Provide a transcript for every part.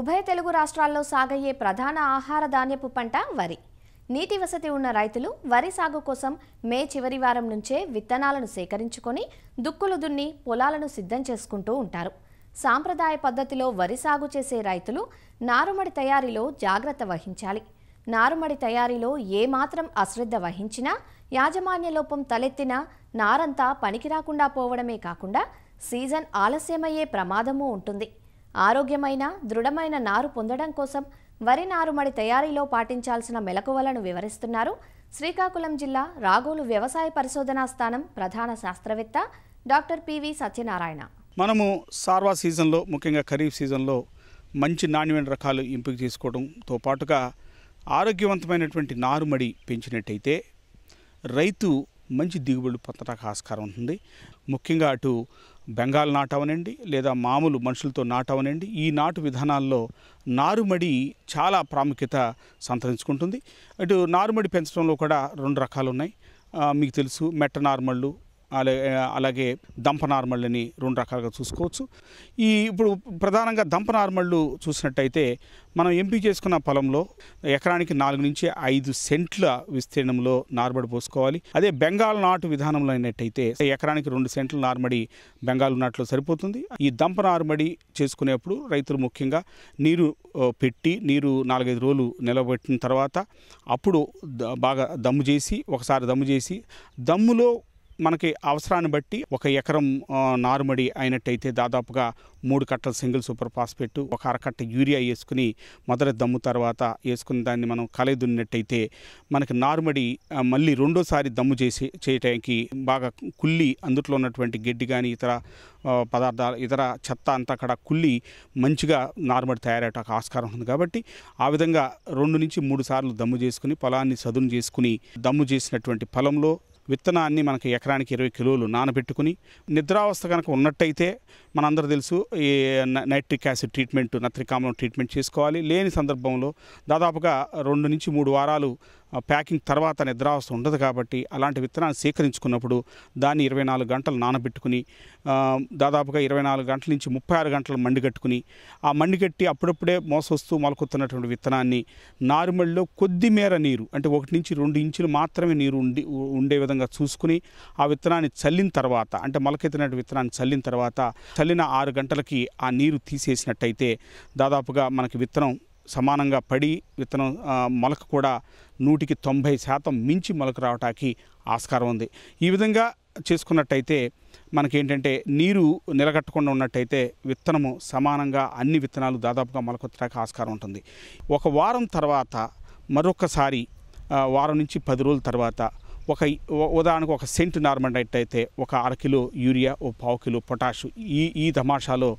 ఉభయ తెలుగు రాష్ట్రాల్లో సాగయ్యే ప్రధాన ఆహార ధాన్యపు పంట వరి నీటి వసతి ఉన్న రైతులు వరి సాగు కోసం మే చివరి వారం నుంచే విత్తనాలను సేకరించుకొని దుక్కులు దున్ని పొలాలను సిద్ధం చేసుకుంటూ ఉంటారు సాంప్రదాయ పద్ధతిలో వరి సాగు చేసే రైతులు నారుమడి తయారీలో జాగ్రత్త వహించాలి నారుమడి తయారీలో ఏమాత్రం అశ్రద్ధ వహించినా యాజమాన్య లోపం తలెత్తినా నారంతా పనికిరాకుండా పోవడమే కాకుండా సీజన్ ఆలస్యమయ్యే ప్రమాదమూ ఉంటుంది ఆరోగ్యమైన దృఢమైన నారు పొందడం కోసం వరి నారుమడి తయారీలో పాటించాల్సిన మెలకువలను వివరిస్తున్నారు శ్రీకాకుళం జిల్లా రాగోలు వ్యవసాయ పరిశోధనా స్థానం ప్రధాన శాస్త్రవేత్త డాక్టర్ పివి సత్యనారాయణ మనము సార్వా సీజన్లో ముఖ్యంగా ఖరీఫ్ సీజన్లో మంచి నాణ్యమైన రకాలు ఎంపిక చేసుకోవడంతో పాటుగా ఆరోగ్యవంతమైనటువంటి నారుమడి పెంచినట్టయితే రైతు మంచి దిగుబడులు పొందడానికి ఆస్కారం ఉంటుంది ముఖ్యంగా అటు బెంగాల్ నాటవనండి లేదా మామూలు మనుషులతో నాటవనండి ఈ నాటు విధానాల్లో నారుమడి చాలా ప్రాముఖ్యత సంతరించుకుంటుంది అటు నారుమడి పెంచడంలో కూడా రెండు రకాలు ఉన్నాయి మీకు తెలుసు మెట్ట నార్మళ్ళు అలాగే దంపనార్మళ్ళని రెండు రకాలుగా చూసుకోవచ్చు ఈ ఇప్పుడు ప్రధానంగా దంపనార్మళ్ళు చూసినట్టయితే మనం ఎంపిక చేసుకున్న పొలంలో ఎకరానికి నాలుగు నుంచి ఐదు సెంట్ల విస్తీర్ణంలో నార్మడి పోసుకోవాలి అదే బెంగాల్ నాటు విధానంలో అయినట్టయితే ఎకరానికి రెండు సెంట్ల నార్మడి బెంగాల్ నాట్లో సరిపోతుంది ఈ దంప నార్మడి చేసుకునేప్పుడు రైతులు ముఖ్యంగా నీరు పెట్టి నీరు నాలుగైదు రోజులు నిలబెట్టిన తర్వాత అప్పుడు బాగా దమ్ము చేసి ఒకసారి దమ్ము చేసి దమ్ములో మనకి అవసరాన్ని బట్టి ఒక ఎకరం నారుమడి అయినట్టయితే దాదాపుగా మూడు కట్టలు సింగిల్ సూపర్ ఫాస్ఫేట్ ఒక అరకట్ట యూరియా వేసుకుని మొదటి దమ్ము తర్వాత వేసుకుని దాన్ని మనం కలయి దున్నట్టయితే మనకి నారుమడి మళ్ళీ రెండోసారి దమ్ము చేసి చేయడానికి బాగా కుళ్ళి అందుట్లో ఉన్నటువంటి గడ్డి కానీ ఇతర పదార్థాలు ఇతర చెత్త అంతా అక్కడ కుళ్ళి మంచిగా నారుమడి తయారయ్యటానికి ఆస్కారం ఉంది కాబట్టి ఆ విధంగా రెండు నుంచి మూడు సార్లు దమ్ము చేసుకుని పొలాన్ని సదును చేసుకుని దమ్ము చేసినటువంటి పొలంలో విత్తనాన్ని మనకి ఎకరానికి ఇరవై కిలోలు నానబెట్టుకుని నిద్రావస్థ కనుక ఉన్నట్టయితే మనందరూ తెలుసు ఈ నైట్రిక్ యాసిడ్ ట్రీట్మెంట్ నత్రికామలం ట్రీట్మెంట్ చేసుకోవాలి లేని సందర్భంలో దాదాపుగా రెండు నుంచి మూడు వారాలు ప్యాకింగ్ తర్వాత నిద్రావస్థ ఉండదు కాబట్టి అలాంటి విత్తనాన్ని సేకరించుకున్నప్పుడు దాన్ని ఇరవై నాలుగు గంటలు నానబెట్టుకుని దాదాపుగా ఇరవై నాలుగు గంటల నుంచి ముప్పై ఆరు గంటలు మండిగట్టుకుని ఆ మండిగట్టి అప్పుడప్పుడే మోసొస్తూ మొలకొత్తున్నటువంటి విత్తనాన్ని నారుమడిలో కొద్దిమేర నీరు అంటే ఒకటి నుంచి రెండు ఇంచులు మాత్రమే నీరు ఉండి ఉండే విధంగా చూసుకుని ఆ విత్తనాన్ని చల్లిన తర్వాత అంటే మొలకెత్తినటువంటి విత్తనాన్ని చల్లిన తర్వాత చల్లిన ఆరు గంటలకి ఆ నీరు తీసేసినట్టయితే దాదాపుగా మనకి విత్తనం సమానంగా పడి విత్తనం మొలక కూడా నూటికి తొంభై శాతం మించి మొలక రావటానికి ఆస్కారం ఉంది ఈ విధంగా చేసుకున్నట్టయితే మనకేంటంటే నీరు నిలగట్టకుండా ఉన్నట్టయితే విత్తనము సమానంగా అన్ని విత్తనాలు దాదాపుగా మొలకొత్తడానికి ఆస్కారం ఉంటుంది ఒక వారం తర్వాత మరొకసారి వారం నుంచి పది రోజుల తర్వాత ఒక ఉదాహరణకు ఒక సెంటు నార్మండైట్ అయితే ఒక అరకిలో యూరియా ఓ పావు కిలో పొటాషు ఈ ఈ తమాషాలో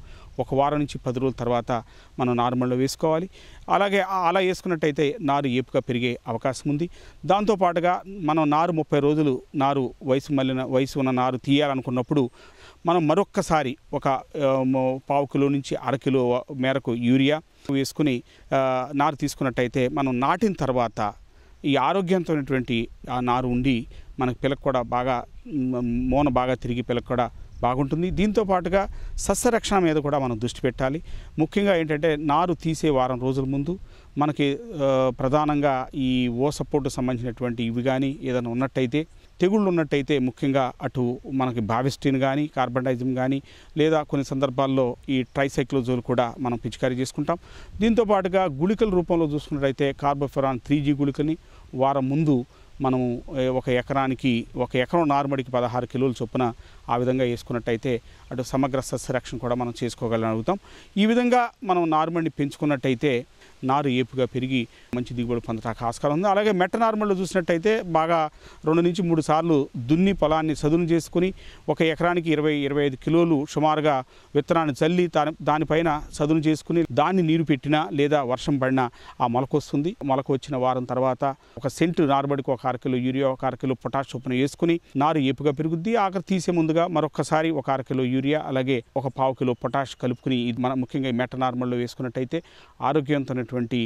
ఒక వారం నుంచి పది రోజుల తర్వాత మనం నార్మల్లో వేసుకోవాలి అలాగే అలా వేసుకున్నట్టయితే నారు ఏపుగా పెరిగే అవకాశం ఉంది దాంతోపాటుగా మనం నారు ముప్పై రోజులు నారు వయసు మళ్ళిన వయసు ఉన్న నారు తీయాలనుకున్నప్పుడు మనం మరొక్కసారి ఒక పావు కిలో నుంచి అరకిలో మేరకు యూరియా వేసుకుని నారు తీసుకున్నట్టయితే మనం నాటిన తర్వాత ఈ ఆరోగ్యంతో ఆ నారు ఉండి మనకు పిల్లకు కూడా బాగా మోన బాగా తిరిగి పిల్లకు కూడా బాగుంటుంది దీంతో పాటుగా సస్యరక్షణ మీద కూడా మనం దృష్టి పెట్టాలి ముఖ్యంగా ఏంటంటే నారు తీసే వారం రోజుల ముందు మనకి ప్రధానంగా ఈ ఓ సపోర్టు సంబంధించినటువంటి ఇవి కానీ ఏదైనా ఉన్నట్టయితే తెగుళ్ళు ఉన్నట్టయితే ముఖ్యంగా అటు మనకి బావిస్టిన్ కానీ కార్బన్ కార్బన్డైజం కానీ లేదా కొన్ని సందర్భాల్లో ఈ ట్రైసైక్లోజోల్ కూడా మనం పిచికారీ చేసుకుంటాం దీంతో పాటుగా గుళికల రూపంలో చూసుకున్నట్టయితే కార్బోఫెరాన్ త్రీ జీ గుళికని వారం ముందు మనము ఒక ఎకరానికి ఒక ఎకరం నార్మడికి పదహారు కిలోల చొప్పున ఆ విధంగా వేసుకున్నట్టయితే అటు సమగ్ర సస్యరక్షణ కూడా మనం చేసుకోగలని అడుగుతాం ఈ విధంగా మనం నార్మడిని పెంచుకున్నట్టయితే నారు ఏపుగా పెరిగి మంచి దిగుబడి పొందడానికి ఆస్కారం ఉంది అలాగే మెట్ట నార్మల్లో చూసినట్టయితే బాగా రెండు నుంచి మూడు సార్లు దున్ని పొలాన్ని సదును చేసుకుని ఒక ఎకరానికి ఇరవై ఇరవై ఐదు కిలోలు సుమారుగా విత్తనాన్ని చల్లి దాని దానిపైన సదును చేసుకుని దాన్ని నీరు పెట్టినా లేదా వర్షం పడినా ఆ మొలకొస్తుంది మొలక వచ్చిన వారం తర్వాత ఒక సెంటు నార్మడికి ఒక ఒక అరకిలో యూరియా ఒక అరకిలో పొటాష్ చొప్పున వేసుకుని నారు ఏపుగా పెరుగుద్ది ఆఖరి తీసే ముందుగా మరొకసారి ఒక అరకిలో యూరియా అలాగే ఒక పావు కిలో పొటాష్ కలుపుకుని ఇది మన ముఖ్యంగా మెట నార్మల్లో వేసుకున్నట్టయితే ఆరోగ్యవంతమైనటువంటి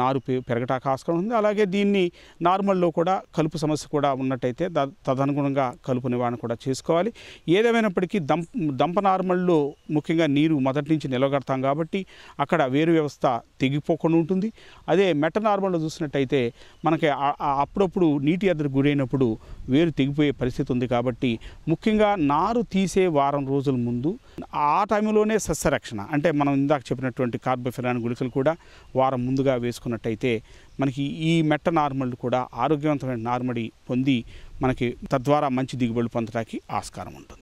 నారు పెరగటానికి ఆస్కారం ఉంది అలాగే దీన్ని నార్మల్లో కూడా కలుపు సమస్య కూడా ఉన్నట్టయితే తదనుగుణంగా కలుపు నివారణ కూడా చేసుకోవాలి ఏదేమైనప్పటికీ దంప దంప నార్మల్లో ముఖ్యంగా నీరు మొదటి నుంచి నిలవగడతాం కాబట్టి అక్కడ వేరు వ్యవస్థ తెగిపోకుండా ఉంటుంది అదే మెట నార్మల్లో చూసినట్టయితే మనకి అప్పుడప్పుడు నీటి ఎదురు గురైనప్పుడు వేరు తెగిపోయే పరిస్థితి ఉంది కాబట్టి ముఖ్యంగా నారు తీసే వారం రోజుల ముందు ఆ టైంలోనే సస్యరక్షణ అంటే మనం ఇందాక చెప్పినటువంటి కార్బోఫిరాన్ గుళికలు కూడా వారం ముందుగా వేసుకున్నట్టయితే మనకి ఈ మెట్ట నార్మల్ కూడా ఆరోగ్యవంతమైన నార్మడి పొంది మనకి తద్వారా మంచి దిగుబడులు పొందడానికి ఆస్కారం ఉంటుంది